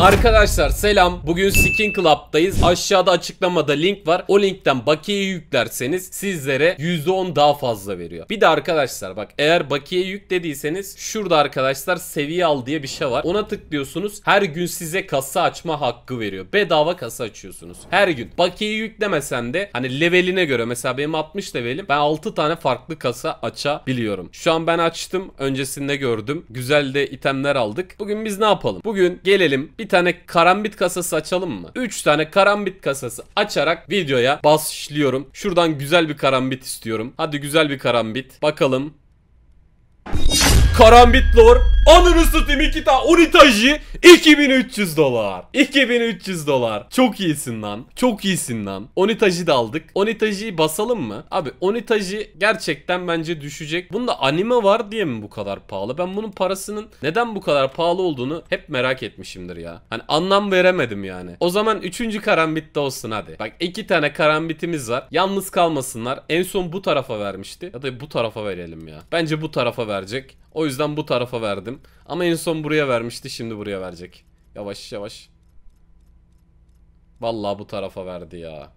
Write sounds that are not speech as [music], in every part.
Arkadaşlar selam. Bugün Skin Club'dayız. Aşağıda açıklamada link var. O linkten bakiye yüklerseniz sizlere %10 daha fazla veriyor. Bir de arkadaşlar bak eğer bakiye yüklediyseniz şurada arkadaşlar seviye al diye bir şey var. Ona tıklıyorsunuz. Her gün size kasa açma hakkı veriyor. Bedava kasa açıyorsunuz. Her gün. bakiye yüklemesen de hani leveline göre mesela benim 60 levelim ben 6 tane farklı kasa açabiliyorum. Şu an ben açtım. Öncesinde gördüm. Güzel de itemler aldık. Bugün biz ne yapalım? Bugün gelelim bir tane karambit kasası açalım mı? 3 tane karambit kasası açarak videoya başlıyorum. Şuradan güzel bir karambit istiyorum. Hadi güzel bir karambit. Bakalım. Karambit lore Ananı satayım iki tane unitajı 2300 dolar. 2300 dolar. Çok iyisin lan. Çok iyisin lan. Unitajı da aldık. onitajı basalım mı? Abi onitajı gerçekten bence düşecek. Bunda anime var diye mi bu kadar pahalı? Ben bunun parasının neden bu kadar pahalı olduğunu hep merak etmişimdir ya. Hani anlam veremedim yani. O zaman 3. de olsun hadi. Bak iki tane karambitimiz var. Yalnız kalmasınlar. En son bu tarafa vermişti. Ya da bu tarafa verelim ya. Bence bu tarafa verecek. O yüzden bu tarafa verdim. Ama en son buraya vermişti şimdi buraya verecek. Yavaş yavaş. Vallahi bu tarafa verdi ya.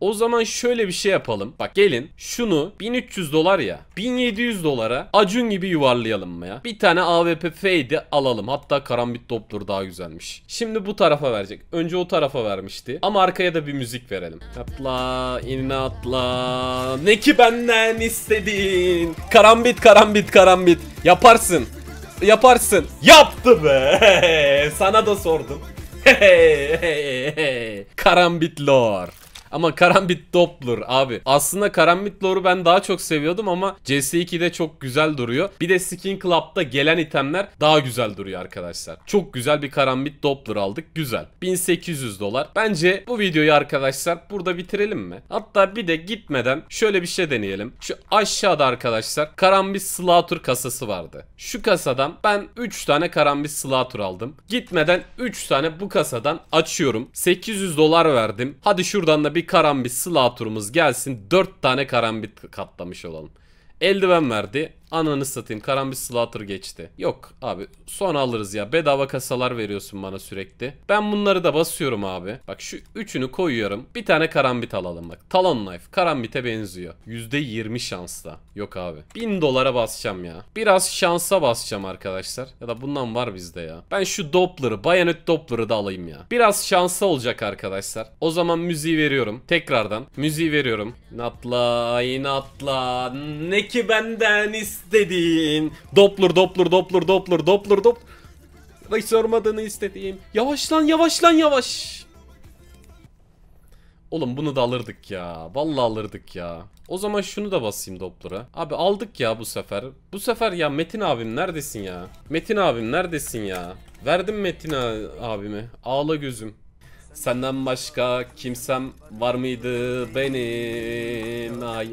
O zaman şöyle bir şey yapalım. Bak gelin şunu 1300 dolar ya 1700 dolara Acun gibi yuvarlayalım mı ya? Bir tane AWP fade alalım. Hatta karambit topları daha güzelmiş. Şimdi bu tarafa verecek. Önce o tarafa vermişti. Ama arkaya da bir müzik verelim. Atla inatla. Ne ki benden istedin? Karambit karambit karambit. Yaparsın. Yaparsın. Yaptı be. [laughs] Sana da sordum. [laughs] Karambit lore. Ama Karambit Doppler abi. Aslında Karambit Lore'u ben daha çok seviyordum ama CS2'de çok güzel duruyor. Bir de Skin Club'da gelen itemler daha güzel duruyor arkadaşlar. Çok güzel bir Karambit Doppler aldık. Güzel. 1800 dolar. Bence bu videoyu arkadaşlar burada bitirelim mi? Hatta bir de gitmeden şöyle bir şey deneyelim. Şu aşağıda arkadaşlar Karambit Slaughter kasası vardı. Şu kasadan ben 3 tane Karambit Slaughter aldım. Gitmeden 3 tane bu kasadan açıyorum. 800 dolar verdim. Hadi şuradan da bir bir karambit silah turumuz gelsin. 4 tane karambit katlamış olalım. Eldiven verdi. Ananı satayım Karambit Slaughter geçti. Yok abi son alırız ya. Bedava kasalar veriyorsun bana sürekli. Ben bunları da basıyorum abi. Bak şu üçünü koyuyorum. Bir tane karambit alalım bak. Talon Knife. Karambit'e benziyor. %20 şansla. Yok abi. 1000 dolara basacağım ya. Biraz şansa basacağım arkadaşlar. Ya da bundan var bizde ya. Ben şu Doppler'ı, Bayonet Doppler'ı da alayım ya. Biraz şansa olacak arkadaşlar. O zaman müziği veriyorum. Tekrardan müziği veriyorum. Natla, inatla. Ne ki benden istedim istediğin Doppler Doppler Doppler Doppler Doppler Doppler hiç sormadığını istediğim Yavaşlan yavaşlan yavaş yavaş Oğlum bunu da alırdık ya Vallahi alırdık ya O zaman şunu da basayım Doppler'a Abi aldık ya bu sefer Bu sefer ya Metin abim neredesin ya Metin abim neredesin ya Verdim Metin abimi Ağla gözüm Senden başka kimsem var mıydı benim ay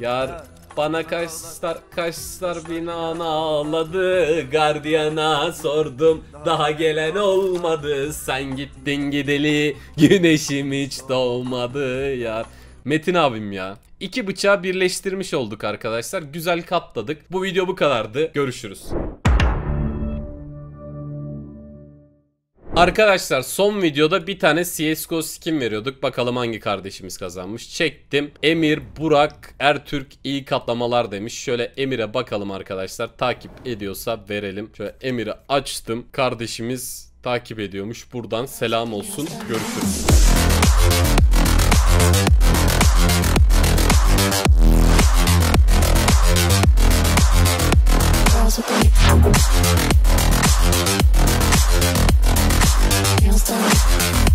Yar bana kaşlar kaşlar binana ağladı Gardiyana sordum daha gelen olmadı Sen gittin gideli güneşim hiç doğmadı ya. Metin abim ya İki bıçağı birleştirmiş olduk arkadaşlar güzel katladık Bu video bu kadardı görüşürüz Arkadaşlar son videoda bir tane CSGO skin veriyorduk. Bakalım hangi kardeşimiz kazanmış. Çektim. Emir, Burak, Ertürk iyi katlamalar demiş. Şöyle Emir'e bakalım arkadaşlar. Takip ediyorsa verelim. Şöyle Emir'i açtım. Kardeşimiz takip ediyormuş. Buradan selam olsun. Görüşürüz. understand.